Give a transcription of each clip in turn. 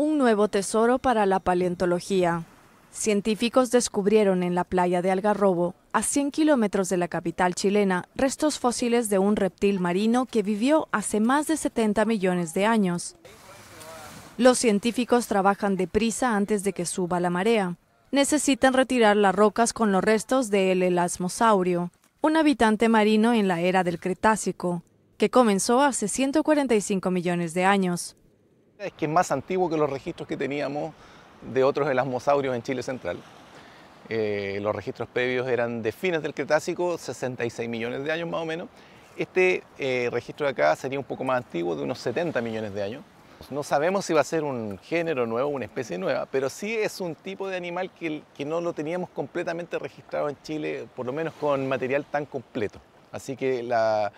un nuevo tesoro para la paleontología. Científicos descubrieron en la playa de Algarrobo, a 100 kilómetros de la capital chilena, restos fósiles de un reptil marino que vivió hace más de 70 millones de años. Los científicos trabajan deprisa antes de que suba la marea. Necesitan retirar las rocas con los restos del elasmosaurio, un habitante marino en la era del Cretácico, que comenzó hace 145 millones de años. Es que es más antiguo que los registros que teníamos de otros elasmosaurios en Chile Central. Eh, los registros previos eran de fines del Cretácico, 66 millones de años más o menos. Este eh, registro de acá sería un poco más antiguo, de unos 70 millones de años. No sabemos si va a ser un género nuevo, una especie nueva, pero sí es un tipo de animal que, que no lo teníamos completamente registrado en Chile, por lo menos con material tan completo. Así que la,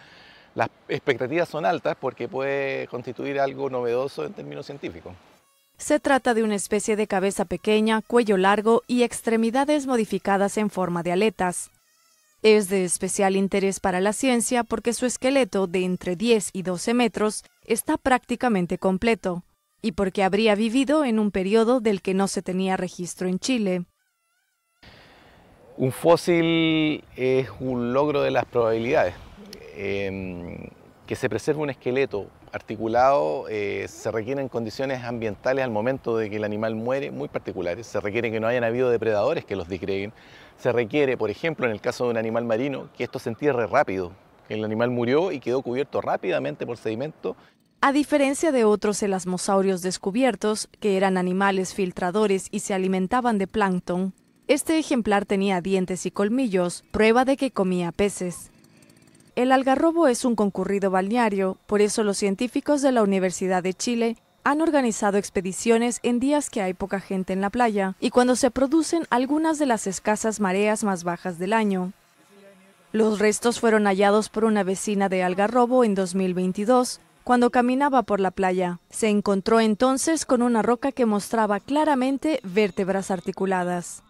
las expectativas son altas porque puede constituir algo novedoso en términos científicos. Se trata de una especie de cabeza pequeña, cuello largo y extremidades modificadas en forma de aletas. Es de especial interés para la ciencia porque su esqueleto de entre 10 y 12 metros está prácticamente completo, y porque habría vivido en un periodo del que no se tenía registro en Chile. Un fósil es un logro de las probabilidades. Em, que se preserve un esqueleto articulado eh, se requieren condiciones ambientales al momento de que el animal muere muy particulares, se requiere que no hayan habido depredadores que los disgreguen, se requiere, por ejemplo, en el caso de un animal marino, que esto se entierre rápido, que el animal murió y quedó cubierto rápidamente por sedimento. A diferencia de otros elasmosaurios descubiertos, que eran animales filtradores y se alimentaban de plancton, este ejemplar tenía dientes y colmillos, prueba de que comía peces. El Algarrobo es un concurrido balneario, por eso los científicos de la Universidad de Chile han organizado expediciones en días que hay poca gente en la playa y cuando se producen algunas de las escasas mareas más bajas del año. Los restos fueron hallados por una vecina de Algarrobo en 2022, cuando caminaba por la playa. Se encontró entonces con una roca que mostraba claramente vértebras articuladas.